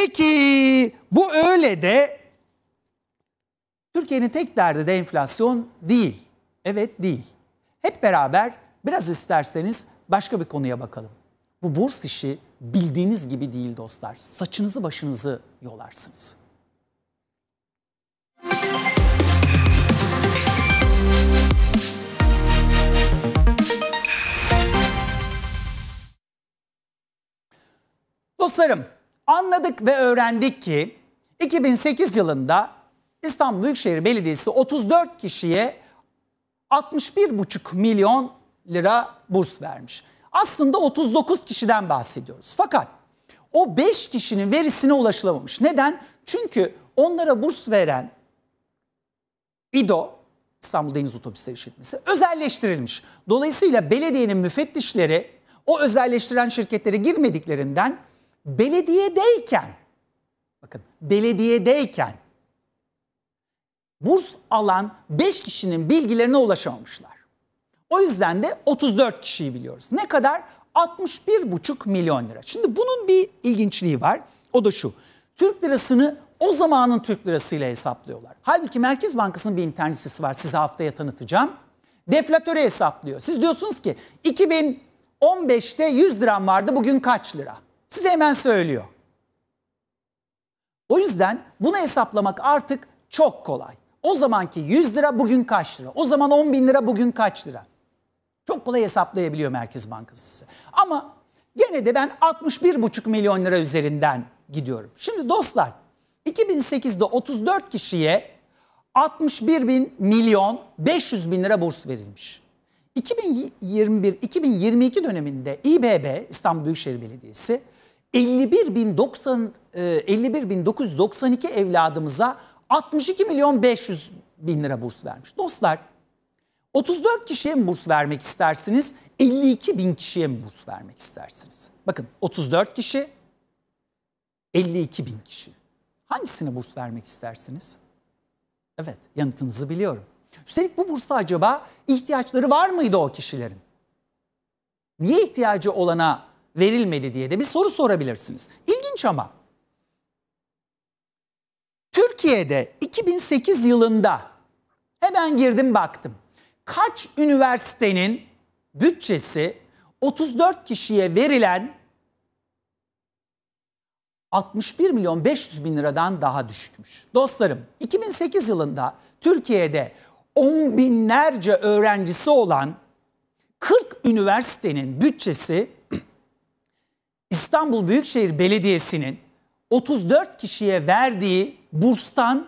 Peki bu öyle de Türkiye'nin tek derdi de enflasyon değil. Evet değil. Hep beraber biraz isterseniz başka bir konuya bakalım. Bu burs işi bildiğiniz gibi değil dostlar. Saçınızı başınızı yolarsınız. Dostlarım Anladık ve öğrendik ki 2008 yılında İstanbul Büyükşehir Belediyesi 34 kişiye 61,5 milyon lira burs vermiş. Aslında 39 kişiden bahsediyoruz. Fakat o 5 kişinin verisine ulaşılamamış. Neden? Çünkü onlara burs veren İDO, İstanbul Deniz Otobüsleri İşletmesi özelleştirilmiş. Dolayısıyla belediyenin müfettişleri o özelleştiren şirketlere girmediklerinden belediyedeyken bakın belediyedeyken burs alan 5 kişinin bilgilerine ulaşamamışlar. O yüzden de 34 kişiyi biliyoruz. Ne kadar? 61,5 milyon lira. Şimdi bunun bir ilginçliği var. O da şu. Türk lirasını o zamanın Türk lirasıyla hesaplıyorlar. Halbuki Merkez Bankası'nın bir internet sitesi var. Size haftaya tanıtacağım. Deflatöre hesaplıyor. Siz diyorsunuz ki 2015'te 100 liram vardı bugün kaç lira? Size hemen söylüyor. O yüzden bunu hesaplamak artık çok kolay. O zamanki 100 lira bugün kaç lira? O zaman 10 bin lira bugün kaç lira? Çok kolay hesaplayabiliyor Merkez Bankası. size. Ama gene de ben 61,5 milyon lira üzerinden gidiyorum. Şimdi dostlar 2008'de 34 kişiye 61 bin milyon 500 bin lira burs verilmiş. 2021-2022 döneminde İBB İstanbul Büyükşehir Belediyesi 51.992 e, evladımıza 62 milyon 500 bin lira burs vermiş. Dostlar 34 kişiye mi burs vermek istersiniz? 52 bin kişiye mi burs vermek istersiniz? Bakın 34 kişi 52 bin kişi. Hangisine burs vermek istersiniz? Evet yanıtınızı biliyorum. Üstelik bu bursa acaba ihtiyaçları var mıydı o kişilerin? Niye ihtiyacı olana verilmedi diye de bir soru sorabilirsiniz. İlginç ama. Türkiye'de 2008 yılında hemen girdim baktım. Kaç üniversitenin bütçesi 34 kişiye verilen 61 milyon 500 bin liradan daha düşükmüş. Dostlarım 2008 yılında Türkiye'de on binlerce öğrencisi olan 40 üniversitenin bütçesi İstanbul Büyükşehir Belediyesi'nin 34 kişiye verdiği burstan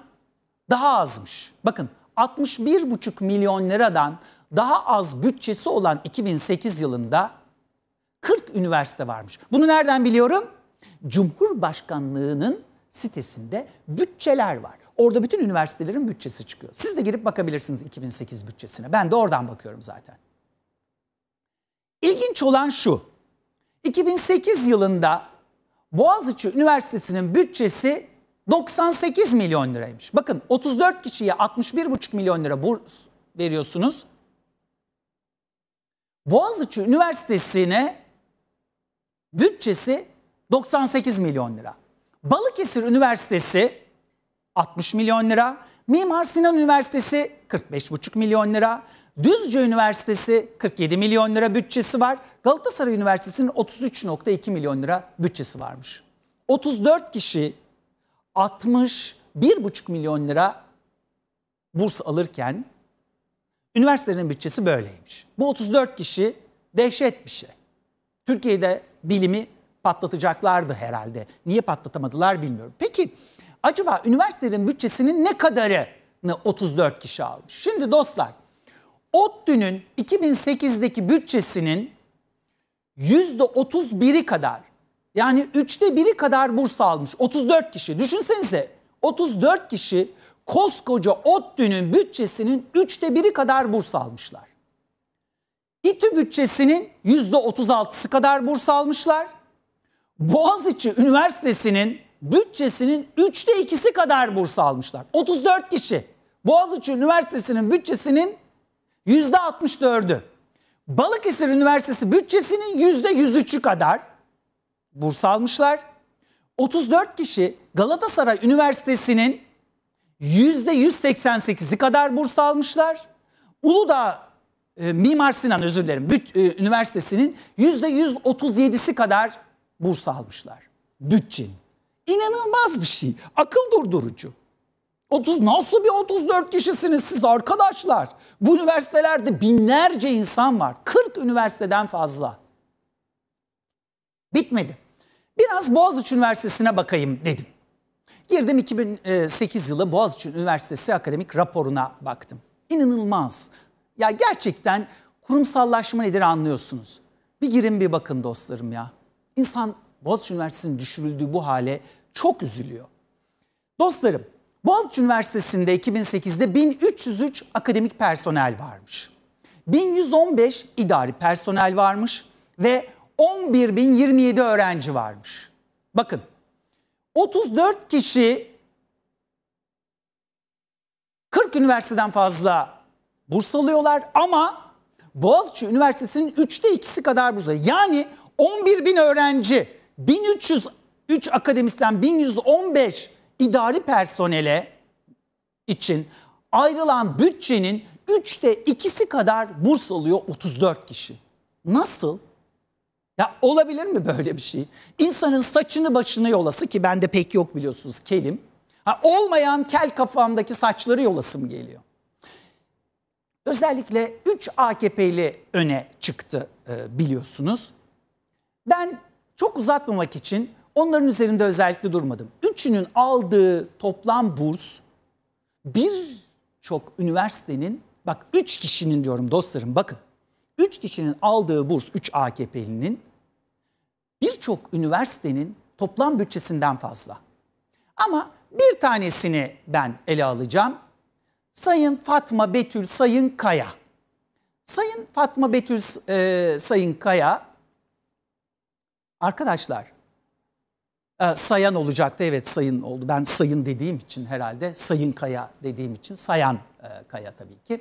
daha azmış. Bakın 61,5 milyon liradan daha az bütçesi olan 2008 yılında 40 üniversite varmış. Bunu nereden biliyorum? Cumhurbaşkanlığının sitesinde bütçeler var. Orada bütün üniversitelerin bütçesi çıkıyor. Siz de girip bakabilirsiniz 2008 bütçesine. Ben de oradan bakıyorum zaten. İlginç olan şu. 2008 yılında Boğaziçi Üniversitesi'nin bütçesi 98 milyon liraymış. Bakın 34 kişiye 61,5 milyon lira burs veriyorsunuz. Boğaziçi Üniversitesi'ne bütçesi 98 milyon lira. Balıkesir Üniversitesi 60 milyon lira. Mimar Sinan Üniversitesi 45,5 milyon lira. Düzce Üniversitesi 47 milyon lira bütçesi var. Galatasaray Üniversitesi'nin 33.2 milyon lira bütçesi varmış. 34 kişi 61,5 milyon lira burs alırken üniversitelerin bütçesi böyleymiş. Bu 34 kişi dehşet bir şey. Türkiye'de bilimi patlatacaklardı herhalde. Niye patlatamadılar bilmiyorum. Peki acaba üniversitelerin bütçesinin ne kadarını 34 kişi almış? Şimdi dostlar ODTÜ'nün 2008'deki bütçesinin %31'i kadar yani üçte biri kadar burs almış 34 kişi. Düşünsenize 34 kişi koskoca ODTÜ'nün bütçesinin üçte biri kadar burs almışlar. İTÜ bütçesinin yüzde %36'sı kadar burs almışlar. Boğaziçi Üniversitesi'nin bütçesinin üçte ikisi kadar burs almışlar. 34 kişi. Boğaziçi Üniversitesi'nin bütçesinin %64'ü. Balıkesir Üniversitesi bütçesinin %103'ü kadar burs almışlar. 34 kişi Galatasaray Üniversitesi'nin %188'i kadar burs almışlar. Uludağ e, Mimar Sinan özür dilerim büt, e, Üniversitesi'nin %137'si kadar burs almışlar. Bütçin. İnanılmaz bir şey. Akıl durdurucu. 30 nasıl bir 34 kişisiniz siz arkadaşlar? Bu üniversitelerde binlerce insan var. 40 üniversiteden fazla. Bitmedi. Biraz Boğaziçi Üniversitesi'ne bakayım dedim. Girdim 2008 yılı Boğaziçi Üniversitesi akademik raporuna baktım. İnanılmaz. Ya gerçekten kurumsallaşma nedir anlıyorsunuz. Bir girin bir bakın dostlarım ya. İnsan Boğaziçi Üniversitesi'nin düşürüldüğü bu hale çok üzülüyor. Dostlarım Boğaziçi Üniversitesi'nde 2008'de 1303 akademik personel varmış. 1115 idari personel varmış ve 11.027 öğrenci varmış. Bakın 34 kişi 40 üniversiteden fazla burs alıyorlar ama Boğaziçi Üniversitesi'nin 3'te 2'si kadar burs alıyor. Yani 11.000 öğrenci, 1303 akademisyen, 1115 idari personele için ayrılan bütçenin üçte ikisi kadar burs alıyor 34 kişi. Nasıl? Ya olabilir mi böyle bir şey? İnsanın saçını başını yolası ki bende pek yok biliyorsunuz kelim. Ha, olmayan kel kafamdaki saçları yolası mı geliyor. Özellikle 3 AKP'li öne çıktı e, biliyorsunuz. Ben çok uzatmamak için onların üzerinde özellikle durmadım üçünün aldığı toplam burs birçok üniversitenin bak üç kişinin diyorum dostlarım bakın. Üç kişinin aldığı burs üç AKP'linin birçok üniversitenin toplam bütçesinden fazla. Ama bir tanesini ben ele alacağım. Sayın Fatma Betül Sayın Kaya. Sayın Fatma Betül e, Sayın Kaya arkadaşlar e, Sayan olacaktı. Evet Sayın oldu. Ben Sayın dediğim için herhalde Sayın Kaya dediğim için Sayan e, Kaya tabii ki.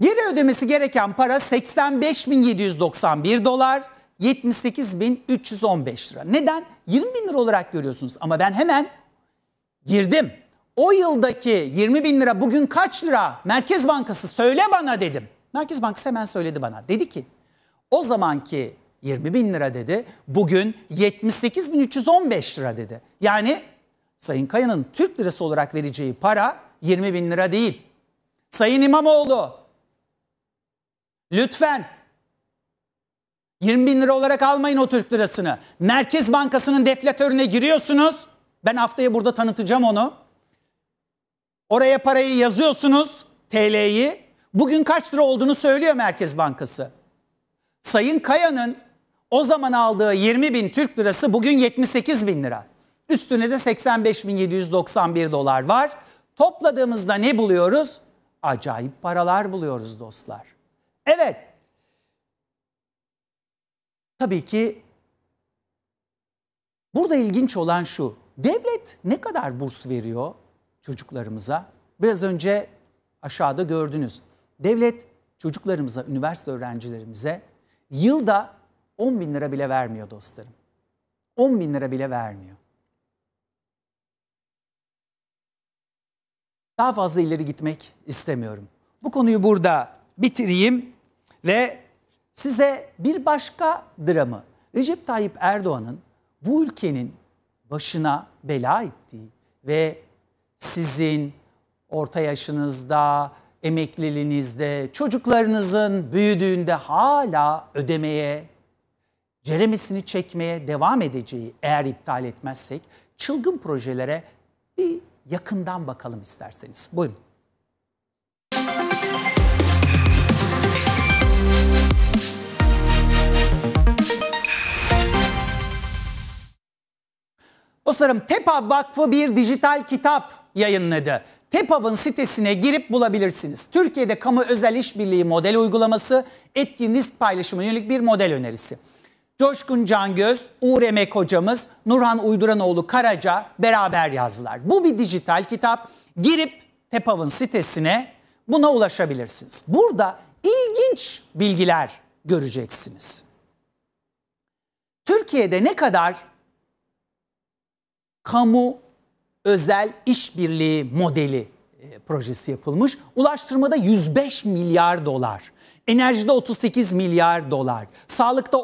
Geri ödemesi gereken para 85.791 dolar. 78.315 lira. Neden? 20.000 lira olarak görüyorsunuz ama ben hemen girdim. O yıldaki 20 bin lira bugün kaç lira? Merkez Bankası söyle bana dedim. Merkez Bankası hemen söyledi bana. Dedi ki o zamanki 20 bin lira dedi. Bugün 78 bin 315 lira dedi. Yani Sayın Kaya'nın Türk lirası olarak vereceği para 20 bin lira değil. Sayın İmamoğlu lütfen 20 bin lira olarak almayın o Türk lirasını. Merkez Bankası'nın deflatörüne giriyorsunuz. Ben haftaya burada tanıtacağım onu. Oraya parayı yazıyorsunuz TL'yi. Bugün kaç lira olduğunu söylüyor Merkez Bankası. Sayın Kaya'nın o zaman aldığı 20 bin Türk lirası bugün 78 bin lira. Üstüne de 85.791 dolar var. Topladığımızda ne buluyoruz? Acayip paralar buluyoruz dostlar. Evet. Tabii ki burada ilginç olan şu. Devlet ne kadar burs veriyor çocuklarımıza? Biraz önce aşağıda gördünüz. Devlet çocuklarımıza, üniversite öğrencilerimize yılda 10 bin lira bile vermiyor dostlarım. 10 bin lira bile vermiyor. Daha fazla ileri gitmek istemiyorum. Bu konuyu burada bitireyim ve size bir başka dramı Recep Tayyip Erdoğan'ın bu ülkenin başına bela ettiği ve sizin orta yaşınızda, emekliliğinizde, çocuklarınızın büyüdüğünde hala ödemeye ceremesini çekmeye devam edeceği eğer iptal etmezsek çılgın projelere bir yakından bakalım isterseniz. Buyurun. Dostlarım TEPAV Vakfı bir dijital kitap yayınladı. TEPAV'ın sitesine girip bulabilirsiniz. Türkiye'de kamu özel işbirliği model uygulaması, etkinlik paylaşımı yönelik bir model önerisi. Coşkun Cangöz, Uğur Emek hocamız, Nurhan Uyduranoğlu Karaca beraber yazdılar. Bu bir dijital kitap. Girip TEPAV'ın sitesine buna ulaşabilirsiniz. Burada ilginç bilgiler göreceksiniz. Türkiye'de ne kadar kamu özel işbirliği modeli e, projesi yapılmış. Ulaştırmada 105 milyar dolar, enerjide 38 milyar dolar, sağlıkta